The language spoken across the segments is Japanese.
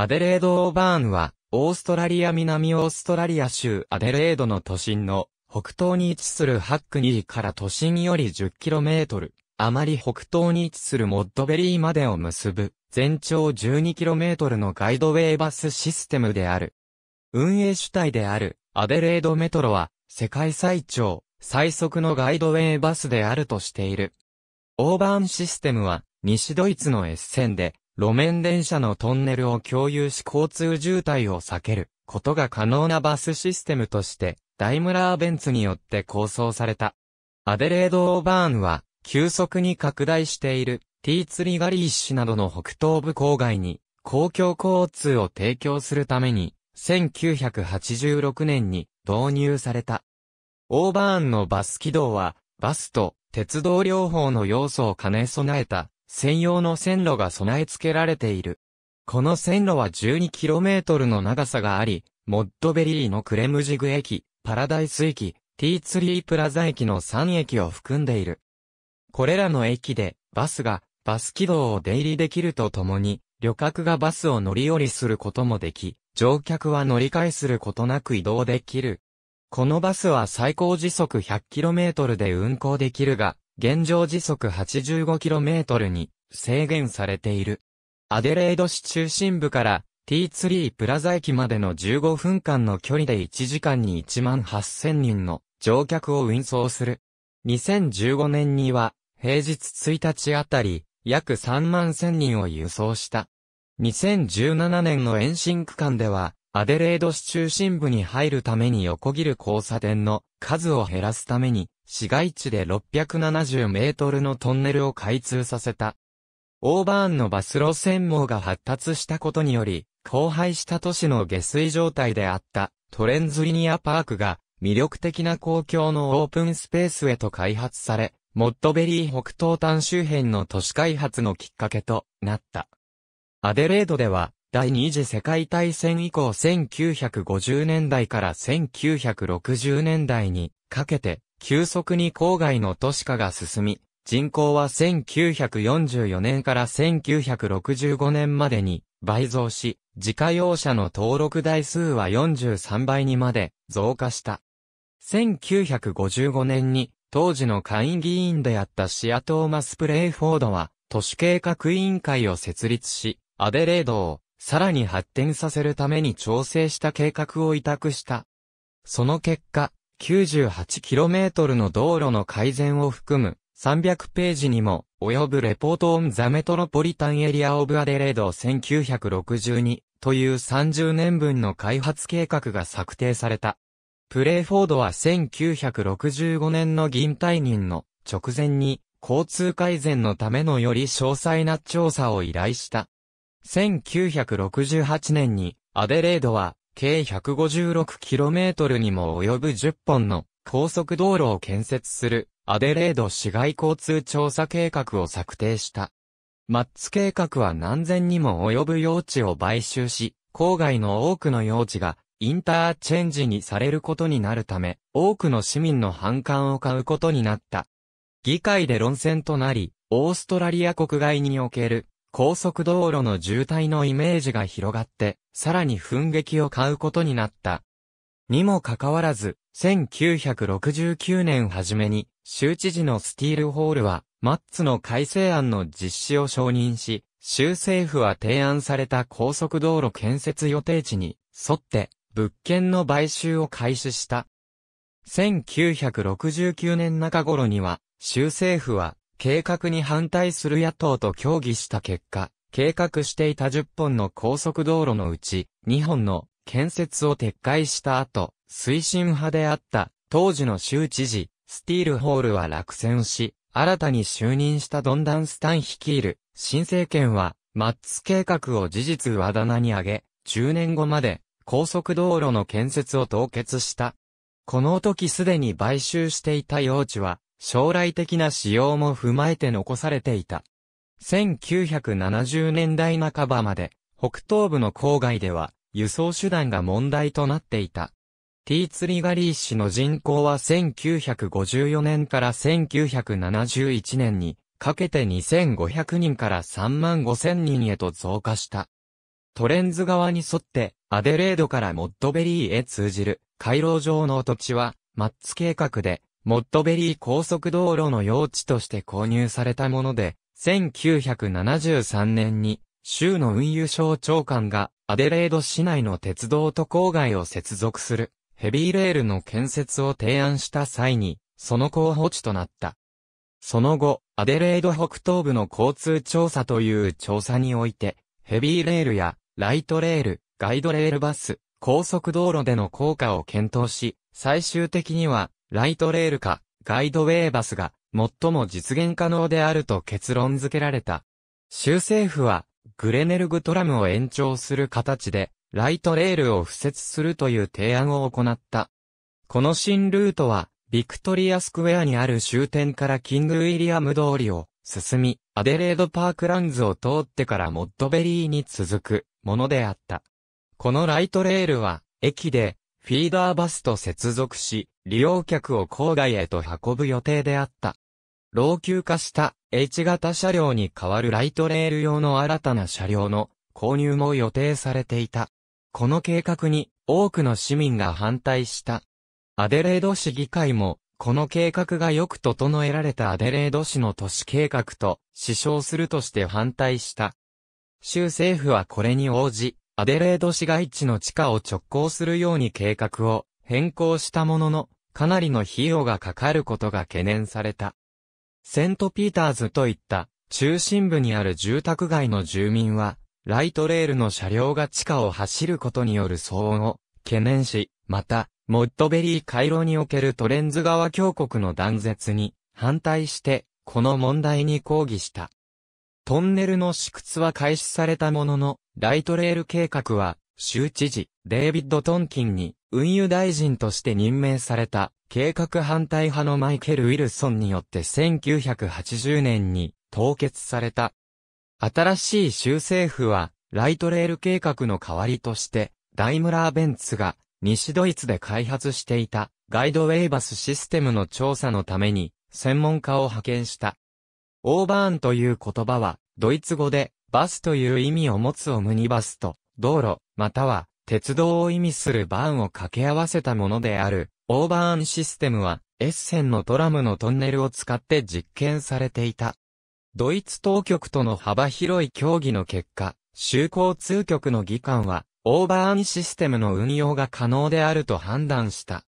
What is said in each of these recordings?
アデレード・オーバーンは、オーストラリア南オーストラリア州アデレードの都心の北東に位置するハックニーから都心より 10km、あまり北東に位置するモッドベリーまでを結ぶ、全長 12km のガイドウェイバスシステムである。運営主体であるアデレードメトロは、世界最長、最速のガイドウェイバスであるとしている。オーバーンシステムは、西ドイツのエッセンで、路面電車のトンネルを共有し交通渋滞を避けることが可能なバスシステムとして、ダイムラーベンツによって構想された。アデレード・オーバーンは、急速に拡大している、ティーツリガリー市などの北東部郊外に、公共交通を提供するために、1986年に導入された。オーバーンのバス軌道は、バスと鉄道両方の要素を兼ね備えた専用の線路が備え付けられている。この線路は 12km の長さがあり、モッドベリーのクレムジグ駅、パラダイス駅、T3 プラザ駅の3駅を含んでいる。これらの駅で、バスが、バス軌道を出入りできるとともに、旅客がバスを乗り降りすることもでき、乗客は乗り換えすることなく移動できる。このバスは最高時速 100km で運行できるが、現状時速 85km に制限されている。アデレード市中心部から T3 プラザ駅までの15分間の距離で1時間に1万8000人の乗客を運送する。2015年には平日1日あたり約3万1000人を輸送した。2017年の延伸区間ではアデレード市中心部に入るために横切る交差点の数を減らすために市街地で670メートルのトンネルを開通させた。オーバーンのバス路線網が発達したことにより、荒廃した都市の下水状態であったトレンズリニアパークが魅力的な公共のオープンスペースへと開発され、モッドベリー北東端周辺の都市開発のきっかけとなった。アデレードでは、第二次世界大戦以降1950年代から1960年代にかけて急速に郊外の都市化が進み、人口は1944年から1965年までに倍増し、自家用車の登録台数は43倍にまで増加した。1955年に当時の下院議員であったシア・トーマス・プレイフォードは都市計画委員会を設立し、アデレードをさらに発展させるために調整した計画を委託した。その結果、98km の道路の改善を含む300ページにも及ぶレポートオンザメトロポリタンエリアオブアデレード1962という30年分の開発計画が策定された。プレイフォードは1965年の銀退任の直前に交通改善のためのより詳細な調査を依頼した。1968年にアデレードは計 156km にも及ぶ10本の高速道路を建設するアデレード市街交通調査計画を策定した。マッツ計画は何千にも及ぶ用地を買収し、郊外の多くの用地がインターチェンジにされることになるため、多くの市民の反感を買うことになった。議会で論戦となり、オーストラリア国外における高速道路の渋滞のイメージが広がって、さらに噴撃を買うことになった。にもかかわらず、1969年初めに、州知事のスティールホールは、マッツの改正案の実施を承認し、州政府は提案された高速道路建設予定地に沿って物件の買収を開始した。1969年中頃には州政府は計画に反対する野党と協議した結果、計画していた10本の高速道路のうち、2本の建設を撤回した後、推進派であった当時の州知事、スティールホールは落選し、新たに就任したドンダンスタン率いる新政権は、マッツ計画を事実和棚に上げ、10年後まで高速道路の建設を凍結した。この時すでに買収していた用地は、将来的な使用も踏まえて残されていた。1970年代半ばまで、北東部の郊外では、輸送手段が問題となっていた。ティーツリガリー市の人口は1954年から1971年にかけて2500人から3万5000人へと増加した。トレンズ側に沿ってアデレードからモッドベリーへ通じる回廊上の土地はマッツ計画でモッドベリー高速道路の用地として購入されたもので、1973年に州の運輸省長官がアデレード市内の鉄道と郊外を接続するヘビーレールの建設を提案した際に、その候補地となった。その後、アデレード北東部の交通調査という調査において、ヘビーレールやライトレール、ガイドレールバス、高速道路での効果を検討し、最終的にはライトレールか、ガイドウェイバスが、最も実現可能であると結論付けられた。州政府は、グレネルグトラムを延長する形で、ライトレールを付設するという提案を行った。この新ルートは、ビクトリアスクエアにある終点からキングウィリアム通りを進み、アデレードパークランズを通ってからモッドベリーに続くものであった。このライトレールは、駅で、フィーダーバスと接続し、利用客を郊外へと運ぶ予定であった。老朽化した H 型車両に代わるライトレール用の新たな車両の購入も予定されていた。この計画に多くの市民が反対した。アデレード市議会も、この計画がよく整えられたアデレード市の都市計画と、支障するとして反対した。州政府はこれに応じ、アデレード市街地の地下を直行するように計画を変更したものの、かなりの費用がかかることが懸念された。セントピーターズといった中心部にある住宅街の住民は、ライトレールの車両が地下を走ることによる騒音を懸念し、また、モッドベリー回廊におけるトレンズ川峡谷の断絶に反対して、この問題に抗議した。トンネルの試掘は開始されたものの、ライトレール計画は、州知事、デイビッド・トンキンに運輸大臣として任命された計画反対派のマイケル・ウィルソンによって1980年に凍結された。新しい州政府はライトレール計画の代わりとしてダイムラー・ベンツが西ドイツで開発していたガイドウェイバスシステムの調査のために専門家を派遣した。オーバーンという言葉はドイツ語でバスという意味を持つオムニバスと道路または鉄道を意味するバーンを掛け合わせたものである、オーバーンシステムは、エッセンのトラムのトンネルを使って実験されていた。ドイツ当局との幅広い協議の結果、就航通局の議官は、オーバーンシステムの運用が可能であると判断した。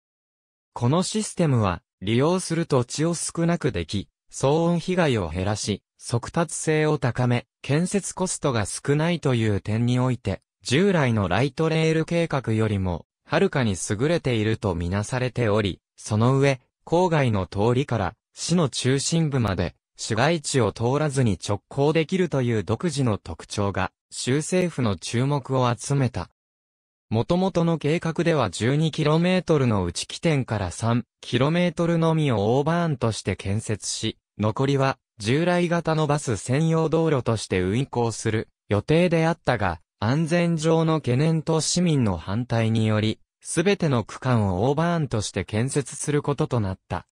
このシステムは、利用すると血を少なくでき、騒音被害を減らし、速達性を高め、建設コストが少ないという点において、従来のライトレール計画よりも、はるかに優れているとみなされており、その上、郊外の通りから、市の中心部まで、市街地を通らずに直行できるという独自の特徴が、州政府の注目を集めた。元々の計画では 12km の内起点から 3km のみをオーバーンとして建設し、残りは従来型のバス専用道路として運行する予定であったが、安全上の懸念と市民の反対により、すべての区間をオーバーンとして建設することとなった。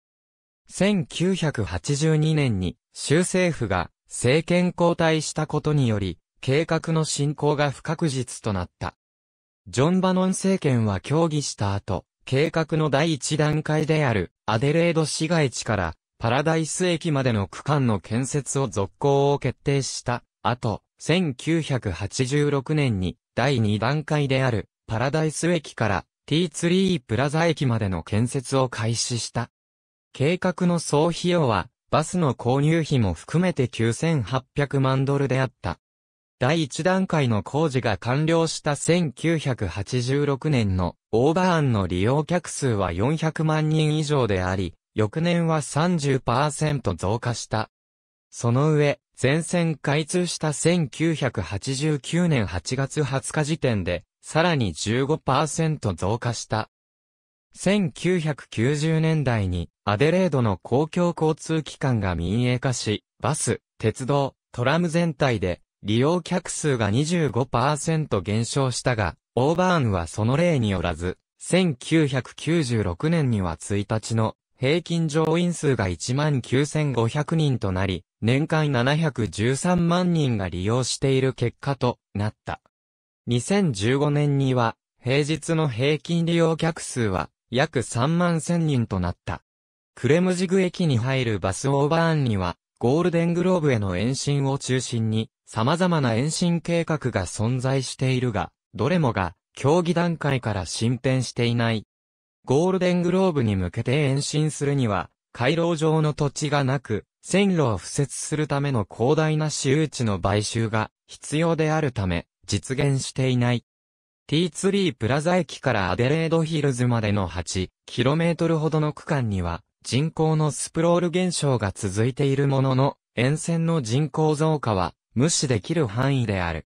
1982年に州政府が政権交代したことにより、計画の進行が不確実となった。ジョン・バノン政権は協議した後、計画の第一段階であるアデレード市街地からパラダイス駅までの区間の建設を続行を決定した後、1986年に第2段階であるパラダイス駅から T3 プラザ駅までの建設を開始した。計画の総費用はバスの購入費も含めて9800万ドルであった。第1段階の工事が完了した1986年のオーバーンの利用客数は400万人以上であり、翌年は30%増加した。その上、全線開通した1989年8月20日時点で、さらに15%増加した。1990年代にアデレードの公共交通機関が民営化し、バス、鉄道、トラム全体で利用客数が25%減少したが、オーバーンはその例によらず、1996年には1日の平均乗員数が19,500人となり、年間713万人が利用している結果となった。2015年には、平日の平均利用客数は約3万1000人となった。クレムジグ駅に入るバスオーバーンには、ゴールデングローブへの延伸を中心に、様々な延伸計画が存在しているが、どれもが、競技段階から進展していない。ゴールデングローブに向けて延伸するには、回廊上の土地がなく、線路を敷設するための広大な私有地の買収が必要であるため、実現していない。T3 ツリープラザ駅からアデレードヒルズまでの 8km ほどの区間には、人口のスプロール現象が続いているものの、沿線の人口増加は無視できる範囲である。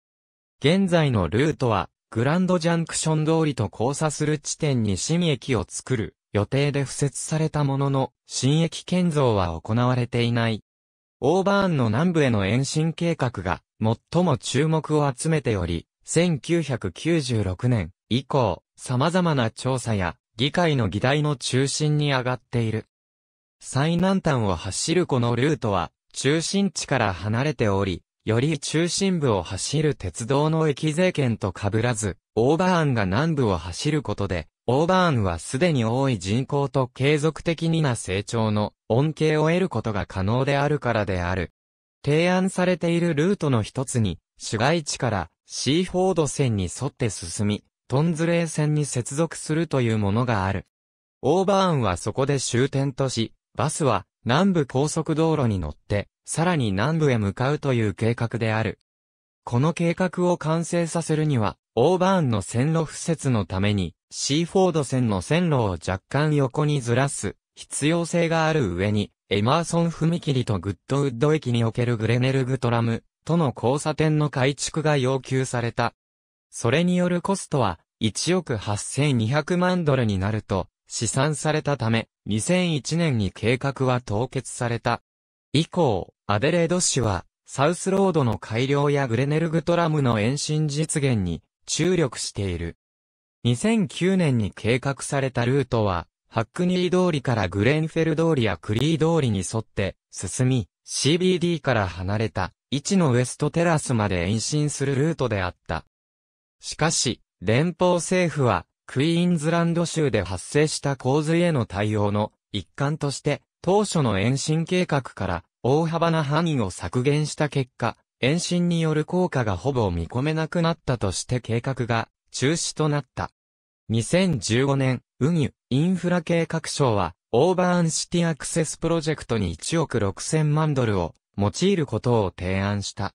現在のルートは、グランドジャンクション通りと交差する地点に新駅を作る予定で付設されたものの、新駅建造は行われていない。オーバーンの南部への延伸計画が最も注目を集めており、1996年以降、様々な調査や議会の議題の中心に上がっている。最南端を走るこのルートは、中心地から離れており、より中心部を走る鉄道の駅税圏と被らず、オーバーンが南部を走ることで、オーバーンはすでに多い人口と継続的にな成長の恩恵を得ることが可能であるからである。提案されているルートの一つに、市街地からシーフォード線に沿って進み、トンズレー線に接続するというものがある。オーバーンはそこで終点とし、バスは南部高速道路に乗って、さらに南部へ向かうという計画である。この計画を完成させるには、オーバーンの線路敷設のために、シーフォード線の線路を若干横にずらす必要性がある上に、エマーソン踏切とグッドウッド駅におけるグレネルグトラムとの交差点の改築が要求された。それによるコストは1億8200万ドルになると試算されたため、2001年に計画は凍結された。以降、アデレード市は、サウスロードの改良やグレネルグトラムの延伸実現に注力している。2009年に計画されたルートは、ハックニー通りからグレンフェル通りやクリー通りに沿って進み、CBD から離れた位置のウエストテラスまで延伸するルートであった。しかし、連邦政府は、クイーンズランド州で発生した洪水への対応の一環として、当初の延伸計画から大幅な範囲を削減した結果、延伸による効果がほぼ見込めなくなったとして計画が中止となった。2015年、運輸、インフラ計画省は、オーバーンシティアクセスプロジェクトに1億6000万ドルを用いることを提案した。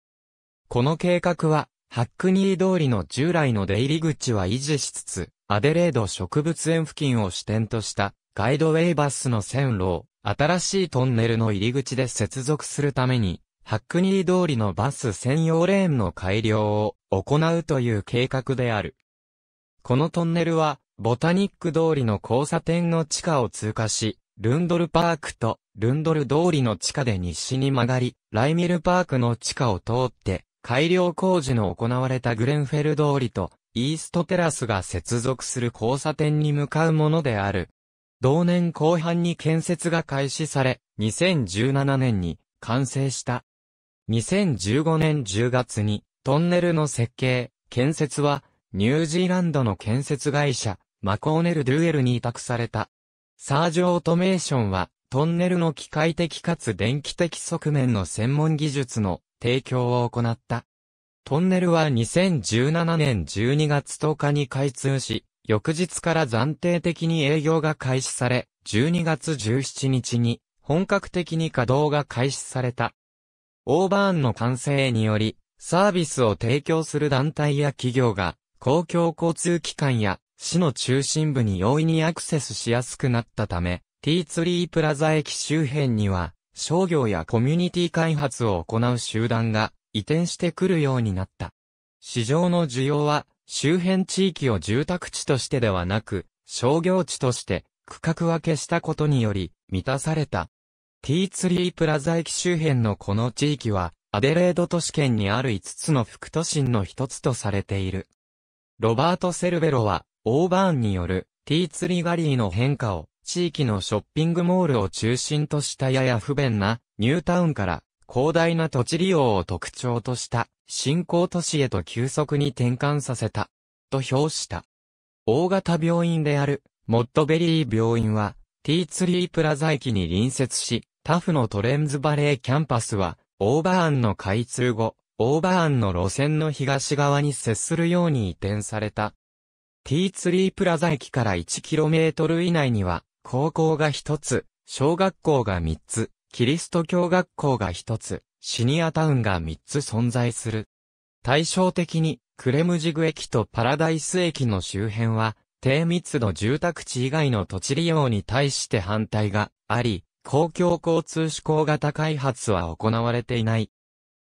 この計画は、ハックニー通りの従来の出入り口は維持しつつ、アデレード植物園付近を支点としたガイドウェイバスの線路を新しいトンネルの入り口で接続するために、ハックニー通りのバス専用レーンの改良を行うという計画である。このトンネルは、ボタニック通りの交差点の地下を通過し、ルンドルパークとルンドル通りの地下で西に曲がり、ライミルパークの地下を通って、改良工事の行われたグレンフェル通りと、イーストテラスが接続する交差点に向かうものである。同年後半に建設が開始され、2017年に完成した。2015年10月にトンネルの設計、建設はニュージーランドの建設会社、マコーネル・デュエルに委託された。サージオートメーションは、トンネルの機械的かつ電気的側面の専門技術の提供を行った。トンネルは2017年12月10日に開通し、翌日から暫定的に営業が開始され、12月17日に本格的に稼働が開始された。オーバーンの完成により、サービスを提供する団体や企業が公共交通機関や市の中心部に容易にアクセスしやすくなったため、T ツリープラザ駅周辺には、商業やコミュニティ開発を行う集団が移転してくるようになった。市場の需要は、周辺地域を住宅地としてではなく、商業地として区画分けしたことにより満たされた。T ツリープラザ駅周辺のこの地域は、アデレード都市圏にある5つの副都心の一つとされている。ロバート・セルベロは、オーバーンによる、ティーツリガリーの変化を、地域のショッピングモールを中心としたやや不便な、ニュータウンから、広大な土地利用を特徴とした、新興都市へと急速に転換させた、と評した。大型病院である、モッドベリー病院は、ティーツリープラザ駅に隣接し、タフのトレンズバレーキャンパスは、オーバーンの開通後、オーバーンの路線の東側に接するように移転された。T ツリープラザ駅から 1km 以内には、高校が1つ、小学校が3つ、キリスト教学校が1つ、シニアタウンが3つ存在する。対照的に、クレムジグ駅とパラダイス駅の周辺は、低密度住宅地以外の土地利用に対して反対があり、公共交通志向型開発は行われていない。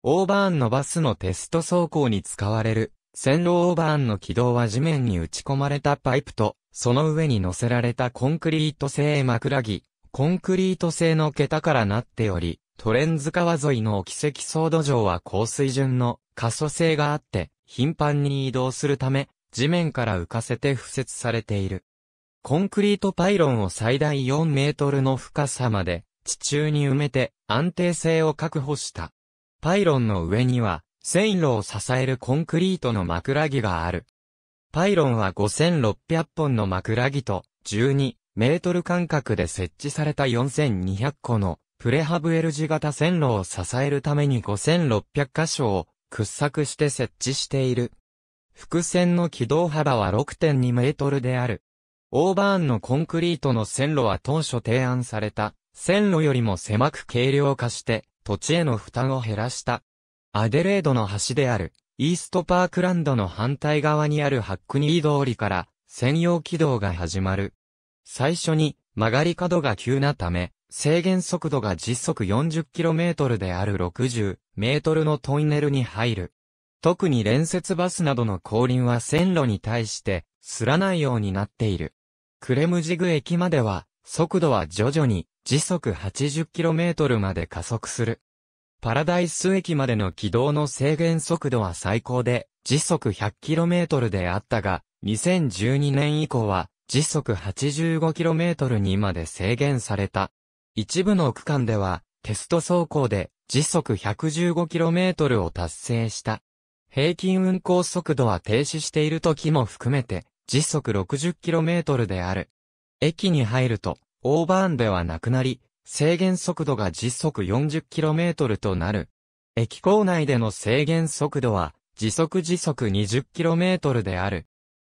オーバーンのバスのテスト走行に使われる、線路オーバーンの軌道は地面に打ち込まれたパイプと、その上に乗せられたコンクリート製枕木、コンクリート製の桁からなっており、トレンズ川沿いの奇跡ソードは高水準の可塑性があって、頻繁に移動するため、地面から浮かせて敷設されている。コンクリートパイロンを最大4メートルの深さまで、地中に埋めて安定性を確保した。パイロンの上には、線路を支えるコンクリートの枕木がある。パイロンは5600本の枕木と、12メートル間隔で設置された4200個のプレハブ L 字型線路を支えるために5600箇所を掘削して設置している。伏線の軌道幅は6.2メートルである。オーバーンのコンクリートの線路は当初提案された線路よりも狭く軽量化して土地への負担を減らした。アデレードの橋である、イーストパークランドの反対側にあるハックニー通りから専用軌道が始まる。最初に曲がり角が急なため、制限速度が時速 40km である 60m のトンネルに入る。特に連接バスなどの後輪は線路に対して、すらないようになっている。クレムジグ駅までは、速度は徐々に時速 80km まで加速する。パラダイス駅までの軌道の制限速度は最高で時速 100km であったが、2012年以降は時速 85km にまで制限された。一部の区間ではテスト走行で時速 115km を達成した。平均運行速度は停止している時も含めて時速 60km である。駅に入ると、オーバーンではなくなり、制限速度が時速 40km となる。駅構内での制限速度は、時速時速 20km である。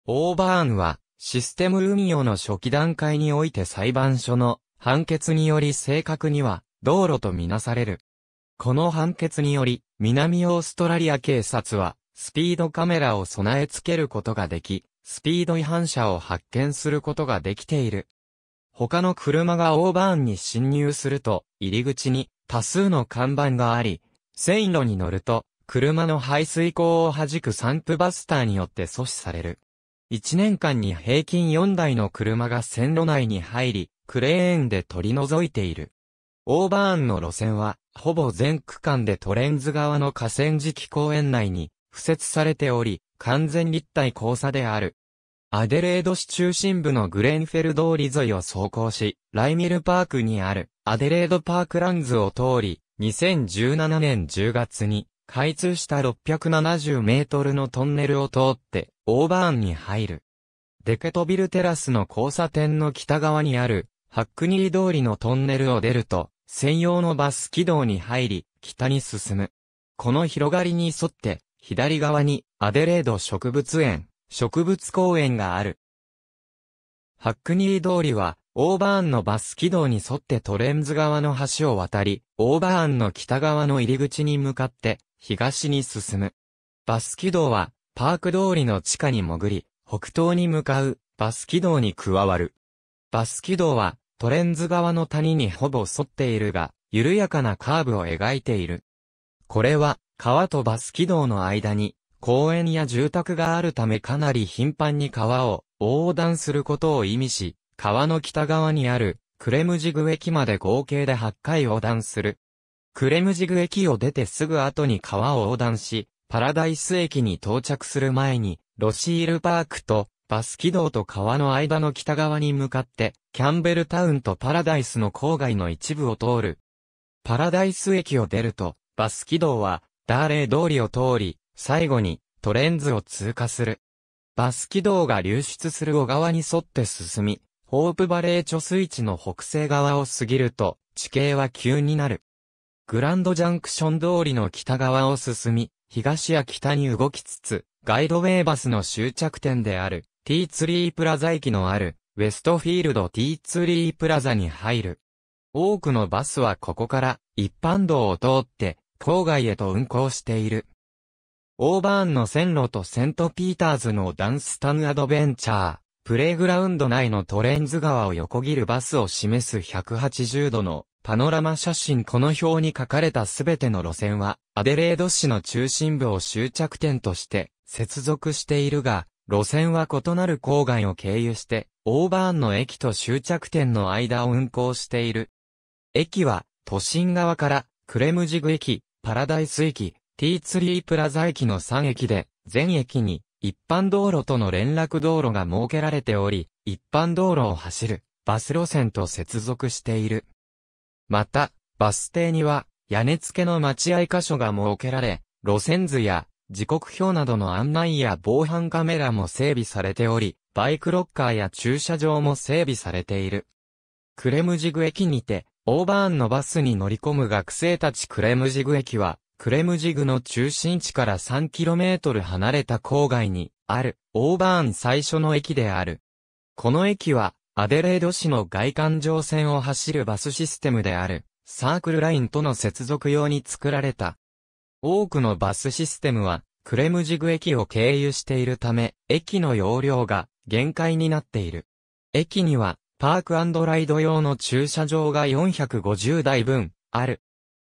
オーバーンは、システム運用の初期段階において裁判所の判決により正確には、道路とみなされる。この判決により、南オーストラリア警察は、スピードカメラを備え付けることができ、スピード違反者を発見することができている。他の車がオーバーンに侵入すると、入り口に多数の看板があり、線路に乗ると、車の排水口を弾く散布バスターによって阻止される。1年間に平均4台の車が線路内に入り、クレーンで取り除いている。オーバーンの路線は、ほぼ全区間でトレンズ側の河川敷公園内に、付設されており、完全立体交差である。アデレード市中心部のグレンフェル通り沿いを走行し、ライミルパークにあるアデレードパークランズを通り、2017年10月に開通した670メートルのトンネルを通ってオーバーンに入る。デケトビルテラスの交差点の北側にあるハックニー通りのトンネルを出ると、専用のバス軌道に入り、北に進む。この広がりに沿って、左側にアデレード植物園、植物公園がある。ハックニー通りは、オーバーンのバス軌道に沿ってトレンズ側の橋を渡り、オーバーンの北側の入り口に向かって、東に進む。バス軌道は、パーク通りの地下に潜り、北東に向かう、バス軌道に加わる。バス軌道は、トレンズ側の谷にほぼ沿っているが、緩やかなカーブを描いている。これは、川とバス軌道の間に、公園や住宅があるためかなり頻繁に川を横断することを意味し、川の北側にあるクレムジグ駅まで合計で8回横断する。クレムジグ駅を出てすぐ後に川を横断し、パラダイス駅に到着する前に、ロシールパークとバス軌道と川の間の北側に向かって、キャンベルタウンとパラダイスの郊外の一部を通る。パラダイス駅を出ると、バス軌道は、ダーレー通りを通り、最後にトレンズを通過する。バス軌道が流出する小川に沿って進み、ホープバレー貯水池の北西側を過ぎると、地形は急になる。グランドジャンクション通りの北側を進み、東や北に動きつつ、ガイドウェイバスの終着点である T3 プラザ駅のあるウェストフィールド T3 プラザに入る。多くのバスはここから一般道を通って郊外へと運行している。オーバーンの線路とセントピーターズのダンスタンアドベンチャー、プレイグラウンド内のトレンズ川を横切るバスを示す180度のパノラマ写真この表に書かれたすべての路線は、アデレード市の中心部を終着点として接続しているが、路線は異なる郊外を経由して、オーバーンの駅と終着点の間を運行している。駅は、都心側から、クレムジグ駅、パラダイス駅、T3 プラザ駅の3駅で、全駅に一般道路との連絡道路が設けられており、一般道路を走るバス路線と接続している。また、バス停には屋根付けの待合箇所が設けられ、路線図や時刻表などの案内や防犯カメラも整備されており、バイクロッカーや駐車場も整備されている。クレムジグ駅にて、オーバーンのバスに乗り込む学生たちクレムジグ駅は、クレムジグの中心地から 3km 離れた郊外にあるオーバーン最初の駅である。この駅はアデレード市の外環状線を走るバスシステムであるサークルラインとの接続用に作られた。多くのバスシステムはクレムジグ駅を経由しているため、駅の容量が限界になっている。駅にはパークライド用の駐車場が450台分ある。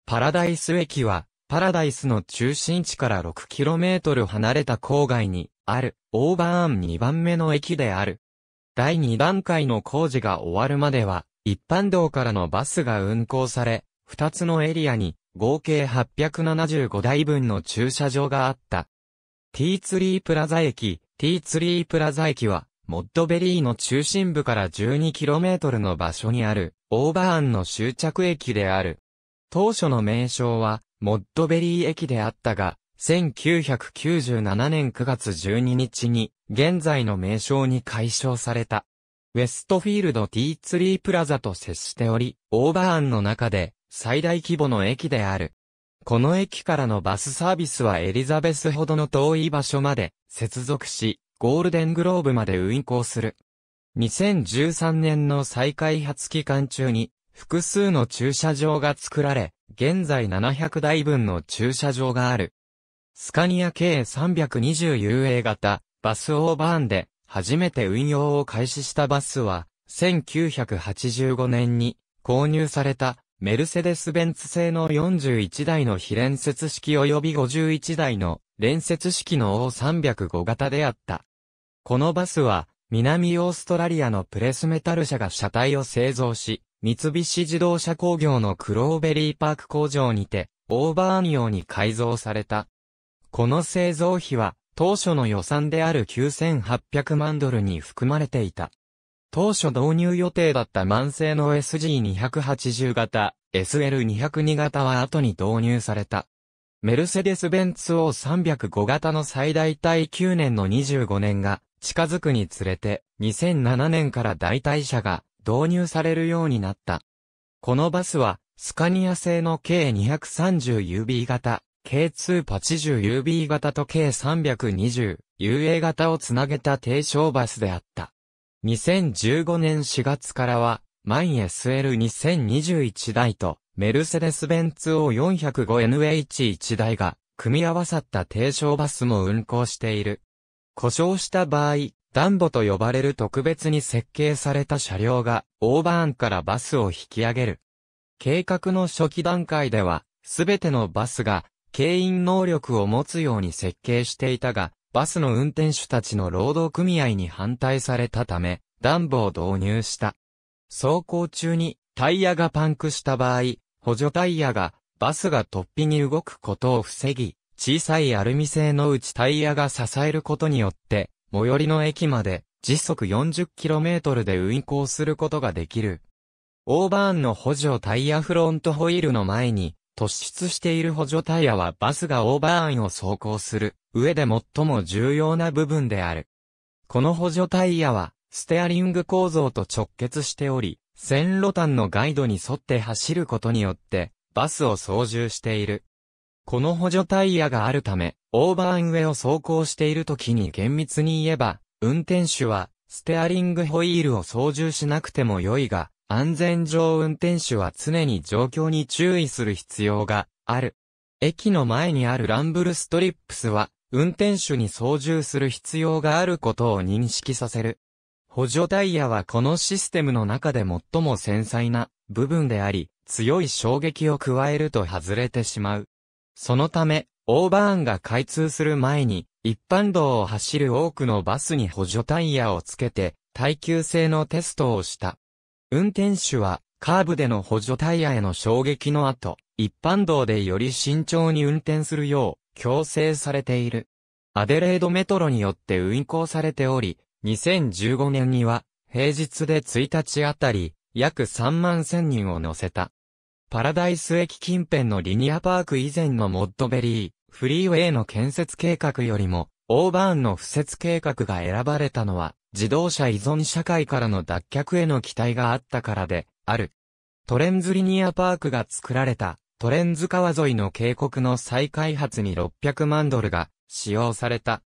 パラダイス駅はパラダイスの中心地から 6km 離れた郊外にあるオーバーン2番目の駅である。第2段階の工事が終わるまでは一般道からのバスが運行され、2つのエリアに合計875台分の駐車場があった。T ツリープラザ駅、T ツリープラザ駅はモッドベリーの中心部から 12km の場所にある、オーバーンの終着駅である。当初の名称は、モッドベリー駅であったが、1997年9月12日に、現在の名称に解消された。ウェストフィールドティーツリープラザと接しており、オーバーンの中で最大規模の駅である。この駅からのバスサービスはエリザベスほどの遠い場所まで接続し、ゴールデングローブまで運行する。2013年の再開発期間中に、複数の駐車場が作られ、現在700台分の駐車場がある。スカニア系 320UA 型バスオーバーンで初めて運用を開始したバスは1985年に購入されたメルセデス・ベンツ製の41台の非連接式及び51台の連接式の O305 型であった。このバスは南オーストラリアのプレスメタル社が車体を製造し、三菱自動車工業のクローベリーパーク工場にて、オーバーン用に改造された。この製造費は、当初の予算である9800万ドルに含まれていた。当初導入予定だった慢性の SG280 型、SL202 型は後に導入された。メルセデス・ベンツ O305 型の最大体9年の25年が近づくにつれて2007年から代替車が導入されるようになった。このバスは、スカニア製の計 230UB 型、計 280UB 型と計 320UA 型をつなげた低床バスであった。2015年4月からは、マイ SL2021 台と、メルセデス・ベンツ O405NH1 台が、組み合わさった低床バスも運行している。故障した場合、ダンボと呼ばれる特別に設計された車両が、オーバーンからバスを引き上げる。計画の初期段階では、すべてのバスが、牽引能力を持つように設計していたが、バスの運転手たちの労働組合に反対されたため、ダンボを導入した。走行中にタイヤがパンクした場合、補助タイヤがバスが突飛に動くことを防ぎ、小さいアルミ製の内タイヤが支えることによって、最寄りの駅まで時速 40km で運行することができる。オーバーンの補助タイヤフロントホイールの前に突出している補助タイヤはバスがオーバーンを走行する上で最も重要な部分である。この補助タイヤはステアリング構造と直結しており、線路端のガイドに沿って走ることによってバスを操縦している。この補助タイヤがあるため、オーバーン上を走行している時に厳密に言えば、運転手は、ステアリングホイールを操縦しなくても良いが、安全上運転手は常に状況に注意する必要がある。駅の前にあるランブルストリップスは、運転手に操縦する必要があることを認識させる。補助タイヤはこのシステムの中で最も繊細な部分であり、強い衝撃を加えると外れてしまう。そのため、オーバーンが開通する前に、一般道を走る多くのバスに補助タイヤをつけて、耐久性のテストをした。運転手は、カーブでの補助タイヤへの衝撃の後、一般道でより慎重に運転するよう、強制されている。アデレードメトロによって運行されており、2015年には、平日で1日あたり、約3万1000人を乗せた。パラダイス駅近辺のリニアパーク以前のモッドベリー、フリーウェイの建設計画よりも、オーバーンの敷設計画が選ばれたのは、自動車依存社会からの脱却への期待があったからで、ある。トレンズリニアパークが作られた、トレンズ川沿いの渓谷の再開発に600万ドルが使用された。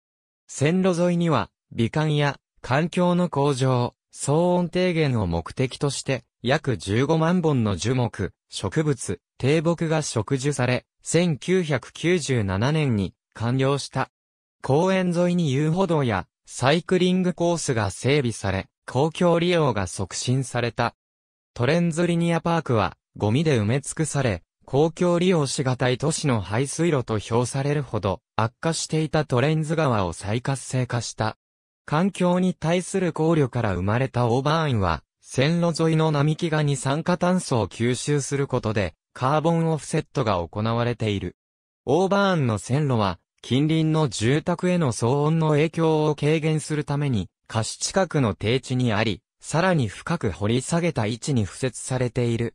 線路沿いには、美観や環境の向上、騒音低減を目的として、約15万本の樹木、植物、低木が植樹され、1997年に完了した。公園沿いに遊歩道やサイクリングコースが整備され、公共利用が促進された。トレンズリニアパークはゴミで埋め尽くされ、公共利用しがたい都市の排水路と評されるほど悪化していたトレンズ川を再活性化した。環境に対する考慮から生まれたオーバーインは、線路沿いの並木が二酸化炭素を吸収することで、カーボンオフセットが行われている。オーバーンの線路は、近隣の住宅への騒音の影響を軽減するために、貸し近くの低地にあり、さらに深く掘り下げた位置に付設されている。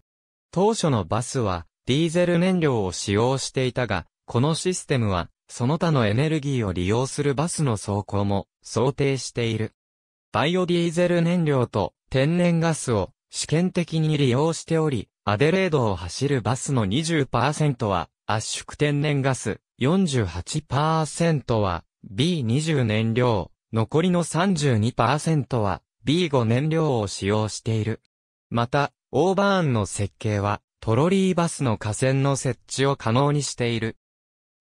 当初のバスは、ディーゼル燃料を使用していたが、このシステムは、その他のエネルギーを利用するバスの走行も想定している。バイオディーゼル燃料と天然ガスを試験的に利用しており、アデレードを走るバスの20%は圧縮天然ガス、48%は B20 燃料、残りの32%は B5 燃料を使用している。また、オーバーンの設計はトロリーバスの架線の設置を可能にしている。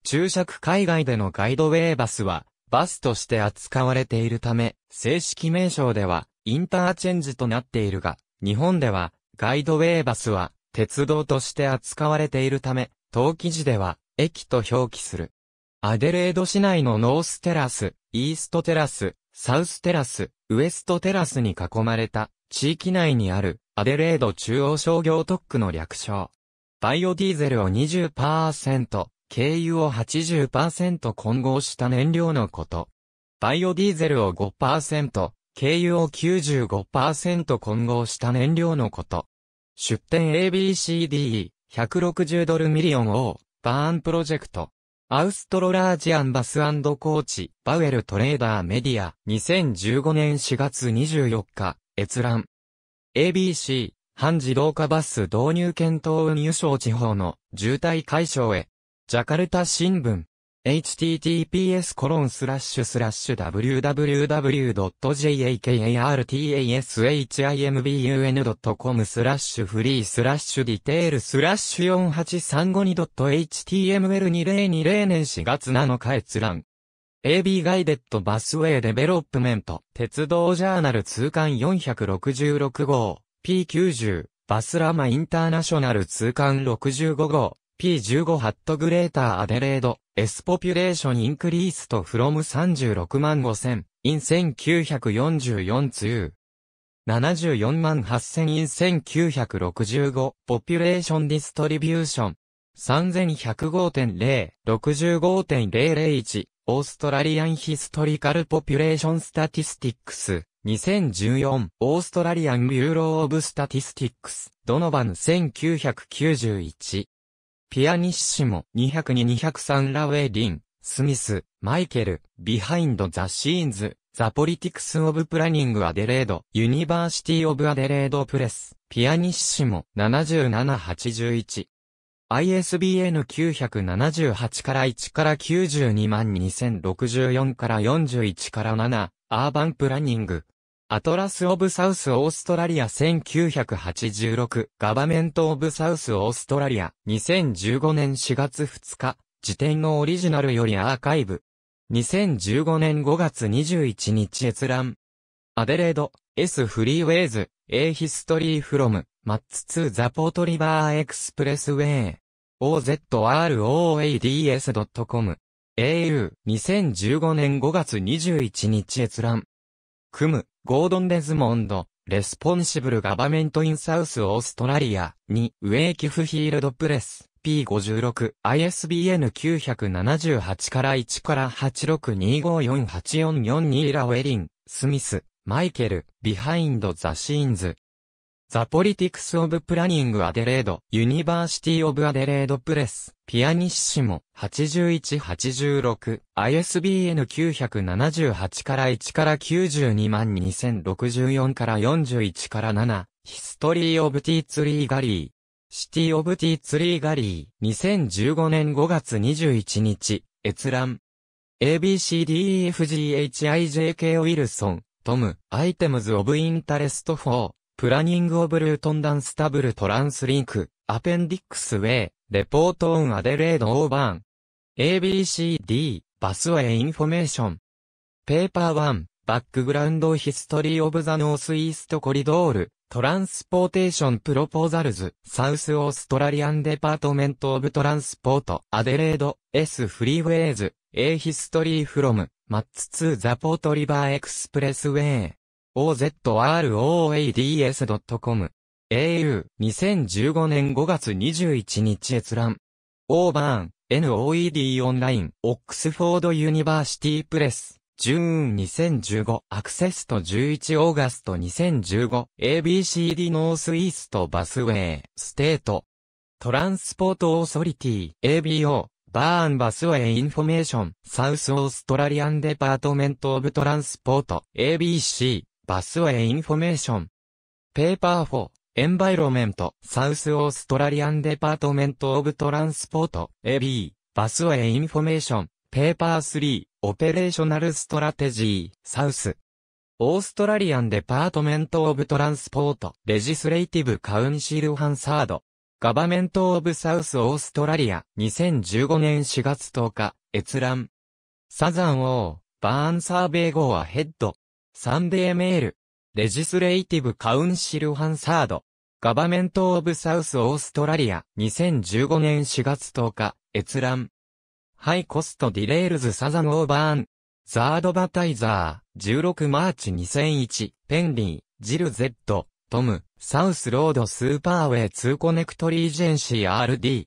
注釈海外でのガイドウェイバスはバスとして扱われているため、正式名称では、インターチェンジとなっているが、日本では、ガイドウェイバスは、鉄道として扱われているため、当記事では、駅と表記する。アデレード市内のノーステラス、イーストテラス、サウステラス、ウエストテラスに囲まれた、地域内にある、アデレード中央商業特区の略称。バイオディーゼルを20%、軽油を80%混合した燃料のこと。バイオディーゼルを5%、軽油を95%混合した燃料のこと。出展 ABCD160 e ドルミリオン O バーンプロジェクト。アウストロラージアンバスコーチ、バウエルトレーダーメディア、2015年4月24日、閲覧。ABC、半自動化バス導入検討運輸省地方の渋滞解消へ。ジャカルタ新聞。h t t p s w w w j a k a r t a s i m b u n c o m スラッシュフリースラッシュディテールスラッシュ 48352.html2020 年4月7日閲覧。AB ガイデットバスウェイデベロップメント鉄道ジャーナル通貫466号 P90 バスラマインターナショナル通貫65号 P15 ハットグレーターアデレード、S ポピュレーションインクリースとフロム36万5千、in 1944通。74万8000 in 1965、ポピュレーションディストリビューション。3105.0、65.001、オーストラリアンヒストリカルポピュレーションスタティスティックス、2014、オーストラリアンビューローオブスタティスティックス、ドノバン1991。ピアニッシモ、202-203ラウェイ・リン、スミス、マイケル、ビハインド・ザ・シーンズ、ザ・ポリティクス・オブ・プラニング・アデレード、ユニバーシティ・オブ・アデレード・プレス、ピアニッシモ、7781。ISBN 978から1から92万2064から41から7、アーバンプラニング、アトラス・オブ・サウス・オーストラリア1986ガバメント・オブ・サウス・オーストラリア2015年4月2日時点のオリジナルよりアーカイブ2015年5月21日閲覧アデレード S フリーウェイズ A ヒストリーフロムマッツツー・ザポートリバーエクスプレスウェイ ozroads.com au2015 年5月21日閲覧クムゴードン・レズモンド、レスポンシブル・ガバメント・イン・サウス・オーストラリア、に、ウェイキフ・ヒールド・プレス、P56、ISBN 978から1から86254844ーラ・ウェリン、スミス、マイケル、ビハインド・ザ・シーンズ、ザポリティクス・オブ・プラニング・アデレード、ユニバーシティ・オブ・アデレード・プレス、ピアニッシモ、8186、ISBN 978から1から92万2064から41から7、ヒストリー・オブ・ティーツリー・ガリー、シティ・オブ・ティーツリー・ガリー、2015年5月21日、閲覧。ABCDEFGHIJK ウィルソン、トム、アイテムズ・オブ・インタレスト4。プラニングオブルートンダンスタブルトランスリンク、アペンディックスウェイ、レポートオンアデレードオーバーン。ABCD、バスウェイインフォメーション。ペーパー1、バックグラウンドヒストリーオブザノースイーストコリドール、トランスポーテーションプロポーザルズ、サウスオーストラリアンデパートメントオブトランスポート、アデレード、S フリーウェイズ、A ヒストリーフロム、マッツツーザポートリバーエクスプレスウェイ。ozroads.com au 2015年5月21日閲覧オーバーン NOED オンラインオックスフォードユニバーシティプレスジューン2015アクセスト11オーガスト 2015ABCD ノースイーストバスウェイステートトランスポートオーソリティ ABO バーンバスウェイインフォメーションサウスオーストラリアンデパートメントオブトランスポート ABC バスウェイインフォメーション。ペーパー4、エンバイロメント、サウスオーストラリアンデパートメントオブトランスポート、AB、バスウェイインフォメーション、ペーパー3、オペレーショナルストラテジー、サウス。オーストラリアンデパートメントオブトランスポート、レジスレイティブカウンシルハンサード、ガバメントオブサウスオーストラリア、2015年4月10日、閲覧。サザンオー、バーンサーベイゴアヘッド。サンデーメール、レジスレイティブカウンシルハンサード、ガバメントオブサウスオーストラリア、2015年4月10日、閲覧。ハイコストディレールズサザンオーバーン。ザードバタイザー、16マーチ2001、ペンリー、ジルゼットトム、サウスロードスーパーウェイツーコネクトリージェンシー RD、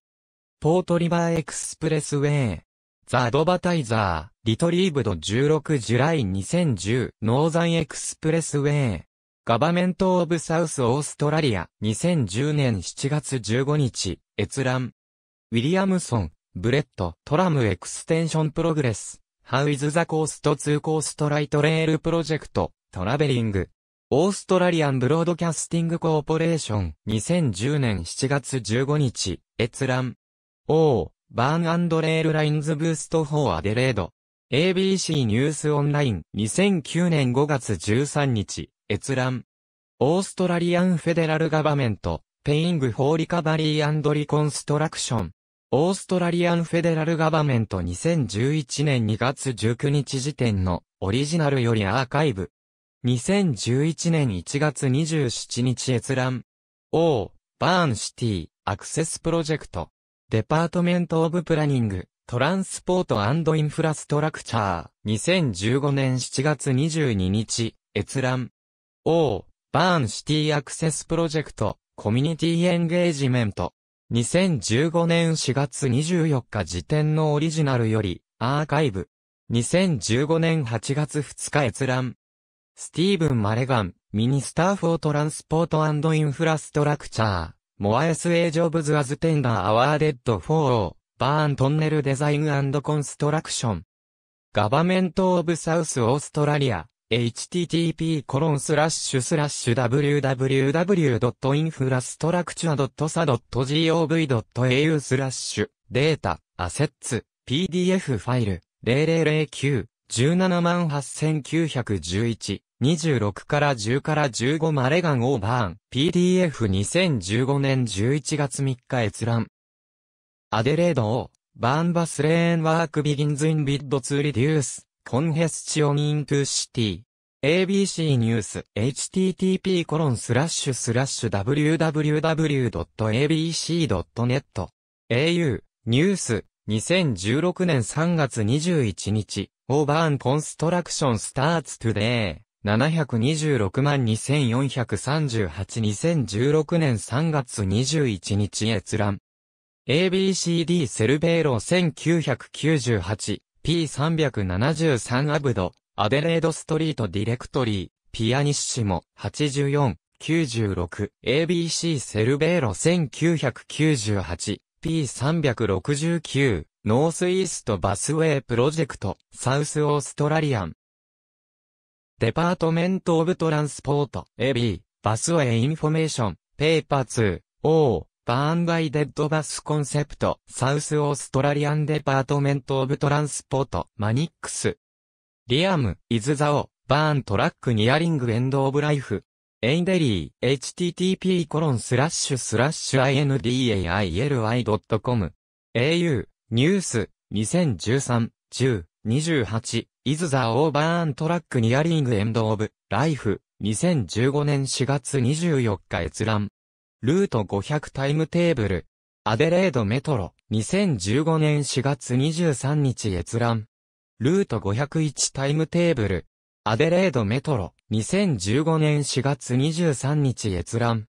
ポートリバーエクスプレスウェイ、ザードバタイザー、リトリーブド16ジュライ2010ノーザンエクスプレスウェイガバメントオブサウスオーストラリア2010年7月15日閲覧ウィリアムソンブレット、トラムエクステンションプログレスハウイズザコースト2コーストライトレールプロジェクトトラベリングオーストラリアンブロードキャスティングコーポレーション2010年7月15日閲覧 O バーンレールラインズブーストーアデレード ABC ニュースオンライン2009年5月13日、閲覧。オーストラリアンフェデラルガバメント、ペイングフォーリカバリーリコンストラクション。オーストラリアンフェデラルガバメント2011年2月19日時点のオリジナルよりアーカイブ。2011年1月27日閲覧。O、バーンシティ、アクセスプロジェクト。デパートメントオブプラニング。トランスポートインフラストラクチャー、2015年7月22日、閲覧。O、バーンシティアクセスプロジェクト、コミュニティエンゲージメント。2015年4月24日時点のオリジナルより、アーカイブ。2015年8月2日閲覧。スティーブン・マレガン、ミニスター・フォー・トランスポートインフラストラクチャー、モア・エス・エージ・オブズ・アズ・テンダー・アワー・デッド・フォー・バーントンネルデザインコンストラクション。ガバメントオブサウスオーストラリア、http コロンスラッシュスラッシュ www.infrastructure.sa.gov.au スラッシュ、データ、アセッツ、PDF ファイル、0009、178,911、26から10から15マレガン・オーバーン、PDF2015 年11月3日閲覧。アデレードを、バーンバスレーンワークビギンズインビッドツーリデュース、コンヘスチオニントゥシティ。ABC ニュース http コロンスラッシュスラッシュ www.abc.net au ニュース2016年3月21日オーバーンコンストラクションスターツトゥデイ726万24382016年3月21日閲覧 ABCD セルベーロ 1998P373 アブド、アデレードストリートディレクトリー、ピアニッシモ84、96 ABC セルベーロ 1998P369 ノースイーストバスウェイプロジェクトサウスオーストラリアンデパートメントオブトランスポート AB バスウェイインフォメーションペーパー2 O バーンバイデッドバスコンセプト、サウスオーストラリアンデパートメントオブトランスポート、マニックス。リアム、イズザオ、バーントラックニアリングエンドオブライフ。エイデリー、http コロンスラッシュスラッシュ i n d a i l y c o m au、ニュース、2013、10、28、イズザオーバーントラックニアリングエンドオブ、ライフ、2015年4月24日閲覧。ルート500タイムテーブル。アデレードメトロ。2015年4月23日閲覧。ルート501タイムテーブル。アデレードメトロ。2015年4月23日閲覧。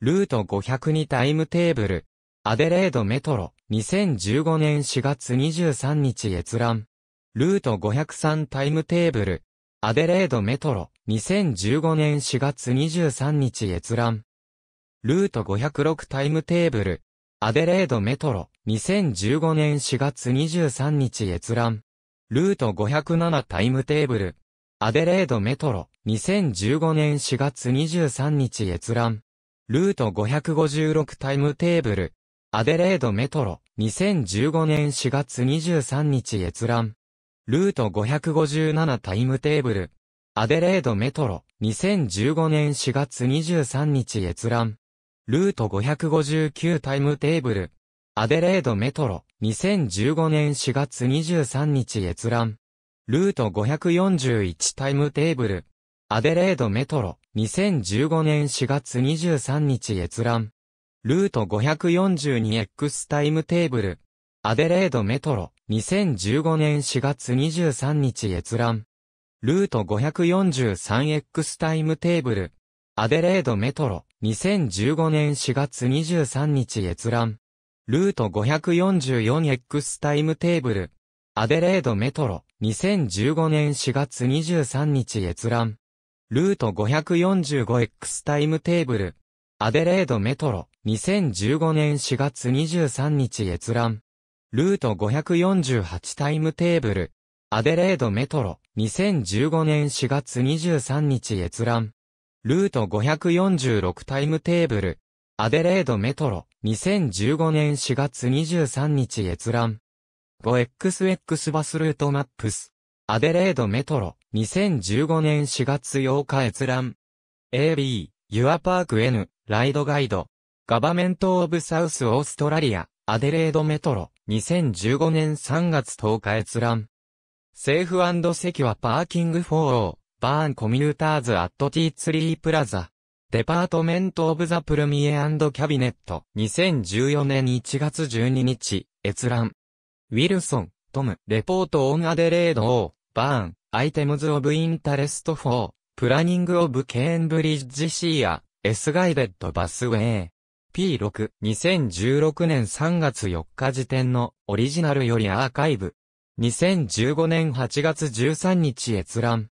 ルート502タイムテーブル。アデレードメトロ。2015年4月23日閲覧。ルート503タイムテーブル。アデレードメトロ。2015年4月23日閲覧。ルート506タイムテーブル、アデレードメトロ、2015年4月23日閲覧。ルート507タイムテーブル、アデレードメトロ、2015年4月23日閲覧。ルート556タイムテーブル、アデレードメトロ、2015年4月23日閲覧。ルート557タイムテーブル、アデレードメトロ、2015年4月23日閲覧。ルート559タイムテーブル。アデレードメトロ。2015年4月23日閲覧。ルート541タイムテーブル。アデレードメトロ。2015年4月23日閲覧。ルート 542X タイムテーブル。アデレードメトロ。2015年4月23日閲覧。ルート 543X タイムテーブル。アデレードメトロ。2015年4月23日閲覧。ルート 544X タイムテーブル。アデレードメトロ。2015年4月23日閲覧。ルート 545X タイムテーブル。アデレードメトロ。2015年4月23日閲覧。ルート548タイムテーブル。アデレードメトロ。2015年4月23日閲覧。ルート546タイムテーブル、アデレードメトロ、2015年4月23日閲覧。5XX バスルートマップス、アデレードメトロ、2015年4月8日閲覧。AB、ユアパーク N、ライドガイド、ガバメントオブサウスオーストラリア、アデレードメトロ、2015年3月10日閲覧。セーフセキュアパーキングフォー。バーンコミューターズアットティツリープラザ。デパートメントオブザプルミエキャビネット。2014年1月12日、閲覧。ウィルソン、トム、レポートオンアデレードオー、バーン、アイテムズオブインタレストフォー、プランニングオブケーンブリッジシーア、エスガイデッドバスウェイ。P6、2016年3月4日時点のオリジナルよりアーカイブ。2015年8月13日閲覧。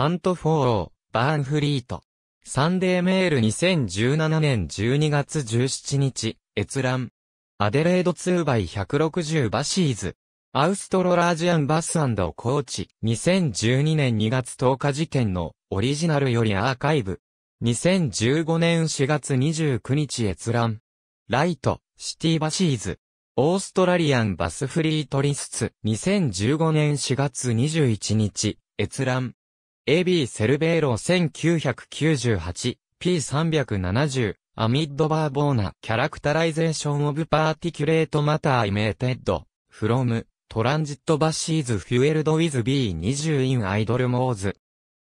ハント・フォーロー、バーンフリート。サンデーメール2017年12月17日、閲覧。アデレード2倍160バシーズ。アウストロラージアンバスコーチ。2012年2月10日事件のオリジナルよりアーカイブ。2015年4月29日閲覧。ライト、シティバシーズ。オーストラリアンバスフリートリスツ。2015年4月21日、閲覧。AB セルベーロ 1998P370 アミッドバーボーナキャラクタライゼーションオブパーティキュレートマターイメーテッドフロムトランジットバシーズフュエルドウィズ B20 インアイドルモーズ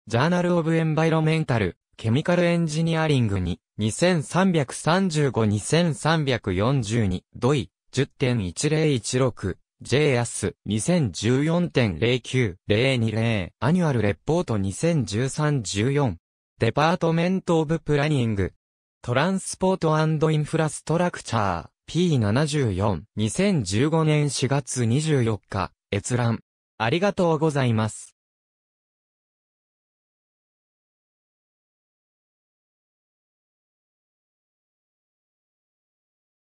ジャーナルオブエンバイロメンタルケミカルエンジニアリングに2335-2342ドイ10.1016 JAS2014.09020 アニュアルレポート2013-14デパートメントオブプランニングトランスポートインフラストラクチャー P74 2015年4月24日閲覧ありがとうございます。